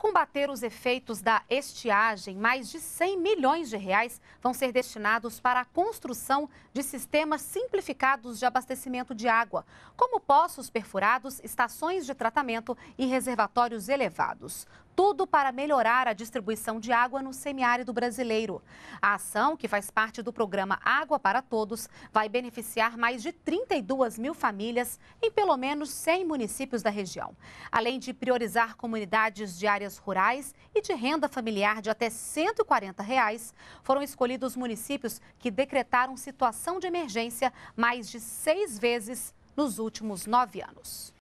combater os efeitos da estiagem, mais de 100 milhões de reais vão ser destinados para a construção de sistemas simplificados de abastecimento de água, como poços perfurados, estações de tratamento e reservatórios elevados tudo para melhorar a distribuição de água no semiárido brasileiro. A ação, que faz parte do programa Água para Todos, vai beneficiar mais de 32 mil famílias em pelo menos 100 municípios da região. Além de priorizar comunidades de áreas rurais e de renda familiar de até R$ 140, reais, foram escolhidos municípios que decretaram situação de emergência mais de seis vezes nos últimos nove anos.